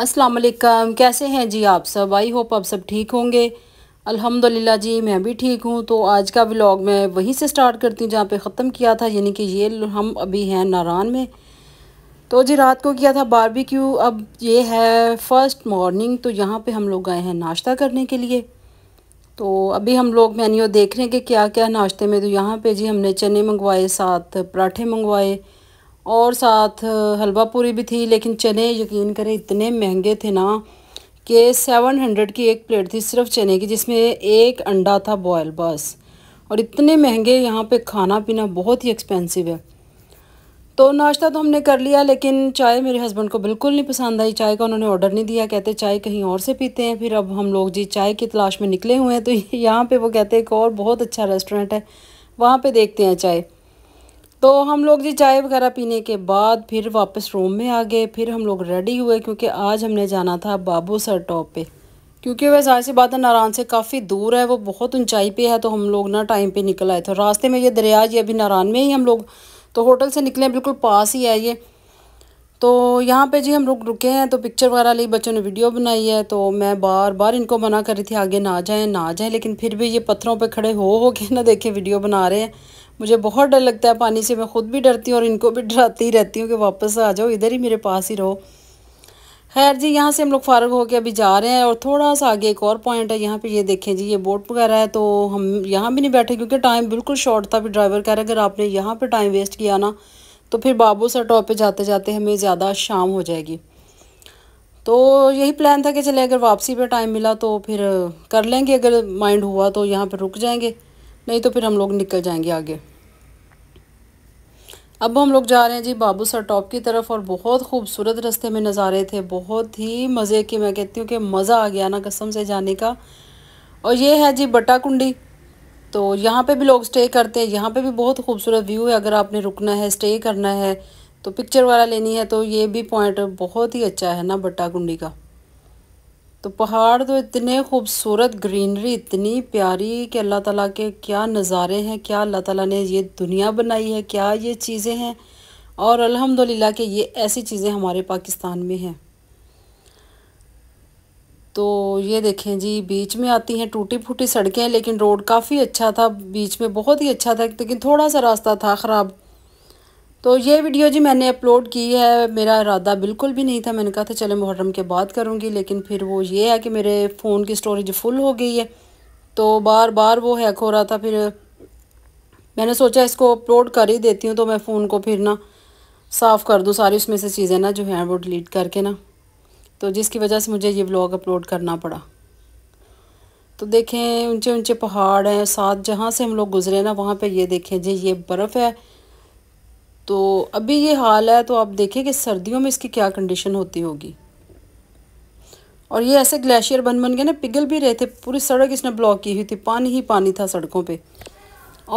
अस्सलाम वालेकुम कैसे हैं जी आप सब आई होप आप सब ठीक होंगे अल्हम्दुलिल्लाह जी मैं भी ठीक हूँ तो आज का व्लॉग मैं वहीं से स्टार्ट करती हूँ जहाँ पे ख़त्म किया था यानी कि ये हम अभी हैं नारान में तो जी रात को किया था बारबेक्यू अब ये है फ़र्स्ट मॉर्निंग तो यहाँ पे हम लोग आए हैं नाश्ता करने के लिए तो अभी हम लोग मैन्यू देख रहे हैं कि क्या क्या नाश्ते में तो यहाँ पर जी हमने चने मंगवाए साथ पराठे मंगवाए और साथ हलवा पूरी भी थी लेकिन चने यकीन करें इतने महंगे थे ना कि सेवन हंड्रेड की एक प्लेट थी सिर्फ चने की जिसमें एक अंडा था बॉयल बस और इतने महंगे यहाँ पे खाना पीना बहुत ही एक्सपेंसिव है तो नाश्ता तो हमने कर लिया लेकिन चाय मेरे हस्बैंड को बिल्कुल नहीं पसंद आई चाय का उन्होंने ऑर्डर नहीं दिया कहते चाय कहीं और से पीते हैं फिर अब हम लोग जी चाय की तलाश में निकले हुए हैं तो यहाँ पे वो कहते हैं एक और बहुत अच्छा रेस्टोरेंट है वहाँ पे देखते हैं चाय तो हम लोग जी चाय वगैरह पीने के बाद फिर वापस रूम में आ गए फिर हम लोग रेडी हुए क्योंकि आज हमने जाना था बाबू सर टॉप पे क्योंकि वह जाहिर सी बात है नारायण से काफ़ी दूर है वो बहुत ऊंचाई पे है तो हम लोग ना टाइम पे निकल आए थे रास्ते में ये दरिया ये अभी नारायण में ही हम लोग तो होटल से निकले बिल्कुल पास ही है ये तो यहाँ पे जी हम रुक रुके हैं तो पिक्चर वगैरह ली बच्चों ने वीडियो बनाई है तो मैं बार बार इनको मना कर रही थी आगे ना जाएं ना जाएं लेकिन फिर भी ये पत्थरों पे खड़े हो हो के ना देखे वीडियो बना रहे हैं मुझे बहुत डर लगता है पानी से मैं ख़ुद भी डरती हूँ और इनको भी डराती रहती हूँ कि वापस आ जाओ इधर ही मेरे पास ही रहो खैर जी यहाँ से हम लोग फारग होकर अभी जा रहे हैं और थोड़ा सा आगे एक और पॉइंट है यहाँ पे ये देखें जी ये बोट वगैरह है तो हम यहाँ भी नहीं बैठे क्योंकि टाइम बिल्कुल शॉर्ट था अभी ड्राइवर कह रहे अगर आपने यहाँ पर टाइम वेस्ट किया ना तो फिर बाबू टॉप पे जाते जाते हमें ज़्यादा शाम हो जाएगी तो यही प्लान था कि चले अगर वापसी पे टाइम मिला तो फिर कर लेंगे अगर माइंड हुआ तो यहाँ पर रुक जाएंगे नहीं तो फिर हम लोग निकल जाएंगे आगे अब हम लोग जा रहे हैं जी बाबू सर टॉप की तरफ और बहुत खूबसूरत रास्ते में नज़ारे थे बहुत ही मज़े के मैं कहती हूँ कि मज़ा आ गया ना कसम से जाने का और ये है जी बटा कुंडी तो यहाँ पे भी लोग स्टे करते हैं यहाँ पे भी बहुत खूबसूरत व्यू है अगर आपने रुकना है स्टे करना है तो पिक्चर वाला लेनी है तो ये भी पॉइंट बहुत ही अच्छा है ना बट्टा कुंडी का तो पहाड़ तो इतने खूबसूरत ग्रीनरी इतनी प्यारी कि अल्लाह ताला के क्या नज़ारे हैं क्या अल्लाह ताला ने ये दुनिया बनाई है क्या ये चीज़ें हैं और अल्हम्दुलिल्लाह के ये ऐसी चीज़ें हमारे पाकिस्तान में हैं तो ये देखें जी बीच में आती हैं टूटी फूटी सड़कें लेकिन रोड काफ़ी अच्छा था बीच में बहुत ही अच्छा था लेकिन थोड़ा सा रास्ता था ख़राब तो ये वीडियो जी मैंने अपलोड की है मेरा इरादा बिल्कुल भी नहीं था मैंने कहा था चले मुहर्रम के बाद करूँगी लेकिन फिर वो ये है कि मेरे फ़ोन की स्टोरेज फुल हो गई है तो बार बार वो हैक हो रहा था फिर मैंने सोचा इसको अपलोड कर ही देती हूँ तो मैं फ़ोन को फिर ना साफ़ कर दूँ सारी उसमें से चीज़ें ना जो हैं वो डिलीट करके ना तो जिसकी वजह से मुझे ये ब्लॉग अपलोड करना पड़ा तो देखें ऊंचे ऊंचे पहाड़ हैं साथ जहाँ से हम लोग गुज़रे ना वहाँ पे ये देखें जी ये बर्फ़ है तो अभी ये हाल है तो आप देखें कि सर्दियों में इसकी क्या कंडीशन होती होगी और ये ऐसे ग्लेशियर बन बन गए ना पिघल भी रहे थे पूरी सड़क इसने ब्लॉक की हुई थी पानी ही पानी था सड़कों पर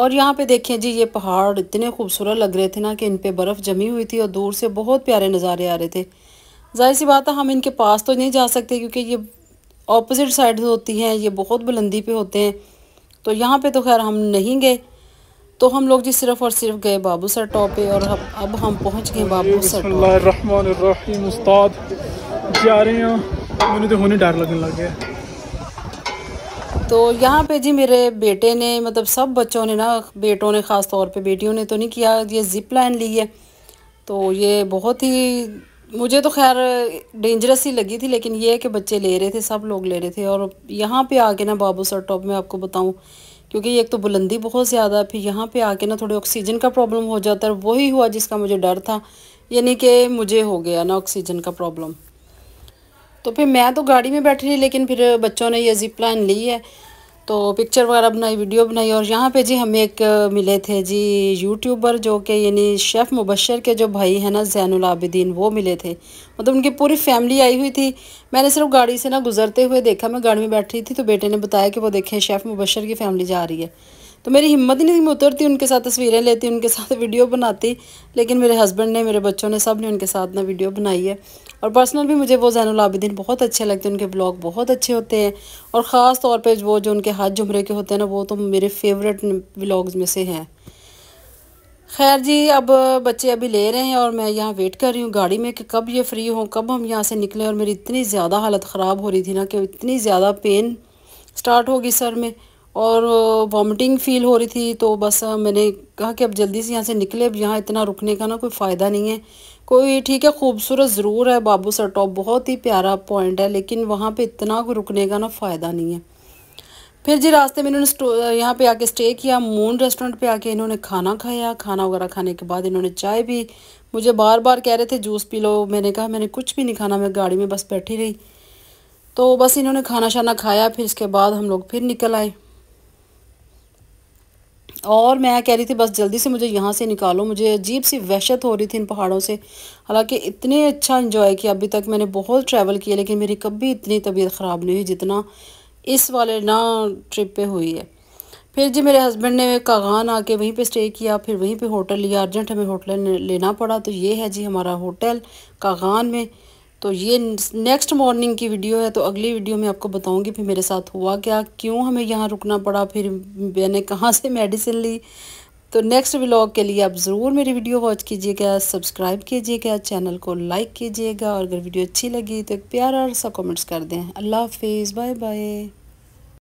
और यहाँ पे देखें जी ये पहाड़ इतने खूबसूरत लग रहे थे ना कि इन पर बर्फ़ जमी हुई थी और दूर से बहुत प्यारे नज़ारे आ रहे थे जाहिर सी बात है हम इनके पास तो नहीं जा सकते क्योंकि ये ऑपोजिट साइड होती हैं ये बहुत बुलंदी पे होते हैं तो यहाँ पे तो खैर हम नहीं गए तो हम लोग जी सिर्फ और सिर्फ गए बाबू सर टॉप पे और हम अब हम पहुँच गए बाबू सर उस्ताद तो डर लगने लग गया तो यहाँ पे जी मेरे बेटे ने मतलब सब बच्चों ने ना बेटों ने ख़ास तौर पे बेटियों ने तो नहीं किया ये ज़िप लाइन ली है तो ये बहुत ही मुझे तो खैर डेंजरस ही लगी थी लेकिन ये है कि बच्चे ले रहे थे सब लोग ले रहे थे और यहाँ पे आके ना बाबू सर टॉप में आपको बताऊँ क्योंकि ये एक तो बुलंदी बहुत ज़्यादा है फिर यहाँ पे आके ना थोड़ी ऑक्सीजन का प्रॉब्लम हो जाता है वही हुआ जिसका मुझे डर था यानी कि मुझे हो गया ना ऑक्सीजन का प्रॉब्लम तो फिर मैं तो गाड़ी में बैठी रही लेकिन फिर बच्चों ने ये जिप ली है तो पिक्चर वगैरह बनाई वीडियो बनाई और यहाँ पे जी हमें एक मिले थे जी यूट्यूबर जो कि यानी शेफ़ मुबशर के जो भाई हैं ना जैनुल आबिदीन वो मिले थे मतलब उनकी पूरी फैमिली आई हुई थी मैंने सिर्फ गाड़ी से ना गुजरते हुए देखा मैं गाड़ी में बैठी थी तो बेटे ने बताया कि वो देखें शेफ़ मुबशर की फ़ैमिली जा रही है तो मेरी हिम्मत ही नहीं मैं उतरती उनके साथ तस्वीरें लेती उनके साथ वीडियो बनाती लेकिन मेरे हस्बैंड ने मेरे बच्चों ने सब ने उनके साथ ना वीडियो बनाई है और पर्सनल भी मुझे वो जैनलाबिदीन बहुत अच्छे लगते हैं उनके ब्लॉग बहुत अच्छे होते हैं और ख़ास तौर पर वो जो उनके हाथ जुमरे के होते हैं ना वो तो मेरे फेवरेट ब्लॉग्स में से हैं खैर जी अब बच्चे अभी ले रहे हैं और मैं यहाँ वेट कर रही हूँ गाड़ी में कि कब ये फ्री हो कब हम यहाँ से निकलें और मेरी इतनी ज़्यादा हालत ख़राब हो रही थी ना कि इतनी ज़्यादा पेन स्टार्ट होगी सर में और वॉमिटिंग फील हो रही थी तो बस मैंने कहा कि अब जल्दी से यहाँ से निकले अब यहाँ इतना रुकने का ना कोई फ़ायदा नहीं है कोई ठीक है खूबसूरत ज़रूर है बाबू सर टॉप बहुत ही प्यारा पॉइंट है लेकिन वहाँ पे इतना कोई रुकने का ना फ़ायदा नहीं है फिर जी रास्ते में इन्होंने यहाँ पे आके स्टे किया मून रेस्टोरेंट पे आके इन्होंने खाना खाया खाना वगैरह खाने के बाद इन्होंने चाय भी मुझे बार बार कह रहे थे जूस पी लो मैंने कहा मैंने कुछ भी नहीं खाना मैं गाड़ी में बस बैठी रही तो बस इन्होंने खाना शाना खाया फिर इसके बाद हम लोग फिर निकल आए और मैं कह रही थी बस जल्दी से मुझे यहाँ से निकालो मुझे अजीब सी वहशत हो रही थी इन पहाड़ों से हालांकि इतने अच्छा इन्जॉय किया अभी तक मैंने बहुत ट्रैवल किया लेकिन मेरी कभी इतनी तबीयत ख़राब नहीं हुई जितना इस वाले ना ट्रिप पे हुई है फिर जी मेरे हस्बैंड ने कागान आके वहीं पे स्टे किया फिर वहीं पे होटल लिया अर्जेंट हमें होटल लेना पड़ा तो ये है जी हमारा होटल कागान में तो ये नेक्स्ट मॉर्निंग की वीडियो है तो अगली वीडियो में आपको बताऊंगी फिर मेरे साथ हुआ क्या क्यों हमें यहाँ रुकना पड़ा फिर मैंने कहाँ से मेडिसिन ली तो नेक्स्ट व्लॉग के लिए आप ज़रूर मेरी वीडियो वॉच कीजिएगा सब्सक्राइब कीजिएगा चैनल को लाइक कीजिएगा और अगर वीडियो अच्छी लगी तो एक प्यारा सा कॉमेंट्स कर दें अल्लाह हाफिज़ बाय बाय